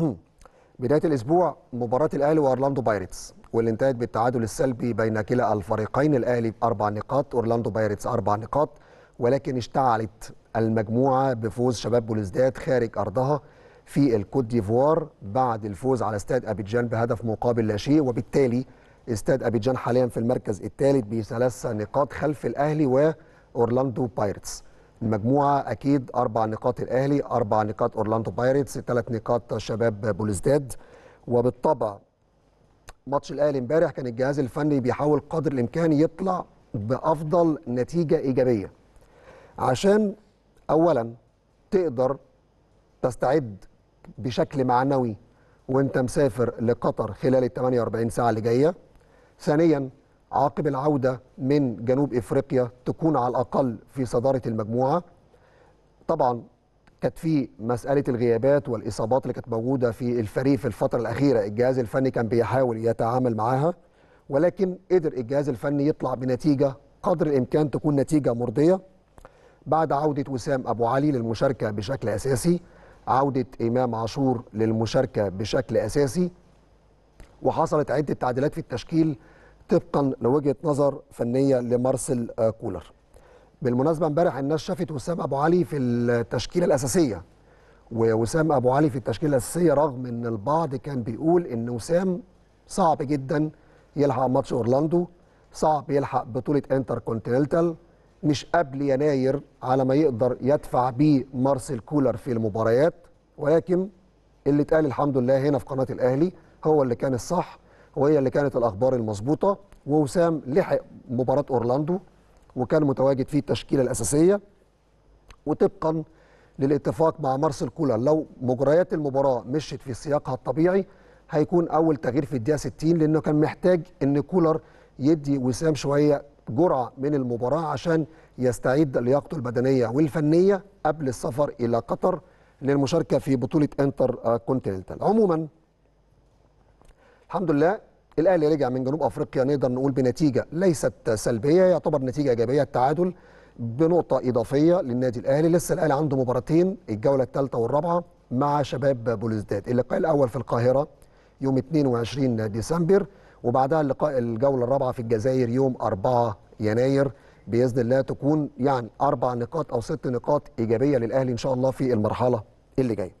بدايه الاسبوع مباراه الاهلي وأورلاندو بايرتس واللي انتهت بالتعادل السلبي بين كلا الفريقين الاهلي باربع نقاط اورلاندو بايرتس اربع نقاط ولكن اشتعلت المجموعه بفوز شباب بلوزداد خارج ارضها في الكوت ديفوار بعد الفوز على استاد ابيجان بهدف مقابل لا شيء وبالتالي استاد ابيجان حاليا في المركز الثالث بثلاث نقاط خلف الاهلي واورلاندو بايرتس المجموعه اكيد اربع نقاط الاهلي اربع نقاط اورلاندو بايرتس ثلاث نقاط شباب بولزداد وبالطبع ماتش الاهلي امبارح كان الجهاز الفني بيحاول قدر الامكان يطلع بافضل نتيجه ايجابيه عشان اولا تقدر تستعد بشكل معنوي وانت مسافر لقطر خلال ال 48 ساعه اللي جايه ثانيا عقب العودة من جنوب إفريقيا تكون على الأقل في صدارة المجموعة طبعا كانت في مسألة الغيابات والإصابات اللي كانت موجودة في الفريق في الفترة الأخيرة الجهاز الفني كان بيحاول يتعامل معاها ولكن قدر الجهاز الفني يطلع بنتيجة قدر الإمكان تكون نتيجة مرضية بعد عودة وسام أبو علي للمشاركة بشكل أساسي عودة إمام عاشور للمشاركة بشكل أساسي وحصلت عدة تعديلات في التشكيل طبقا لوجهه نظر فنيه لمارسيل آه، كولر. بالمناسبه امبارح الناس شافت وسام ابو علي في التشكيله الاساسيه ووسام ابو علي في التشكيله الاساسيه رغم ان البعض كان بيقول ان وسام صعب جدا يلحق ماتش اورلاندو صعب يلحق بطوله انتر كونتيننتال مش قبل يناير على ما يقدر يدفع بيه مارسيل كولر في المباريات ولكن اللي اتقال الحمد لله هنا في قناه الاهلي هو اللي كان الصح وهي اللي كانت الاخبار المظبوطه ووسام لحق مباراه اورلاندو وكان متواجد في التشكيله الاساسيه وطبقا للاتفاق مع مارسيل كولر لو مجريات المباراه مشت في سياقها الطبيعي هيكون اول تغيير في الدقيقه 60 لانه كان محتاج ان كولر يدي وسام شويه جرعه من المباراه عشان يستعيد لياقته البدنيه والفنيه قبل السفر الى قطر للمشاركه في بطوله انتر كونتيننتال عموما الحمد لله الاهلي رجع من جنوب افريقيا نقدر نقول بنتيجه ليست سلبيه يعتبر نتيجه ايجابيه التعادل بنقطه اضافيه للنادي الاهلي لسه الاهلي عنده مباراتين الجوله الثالثه والرابعه مع شباب بلوزداد اللقاء الاول في القاهره يوم 22 ديسمبر وبعدها اللقاء الجوله الرابعه في الجزائر يوم 4 يناير باذن الله تكون يعني اربع نقاط او ست نقاط ايجابيه للاهلي ان شاء الله في المرحله اللي جايه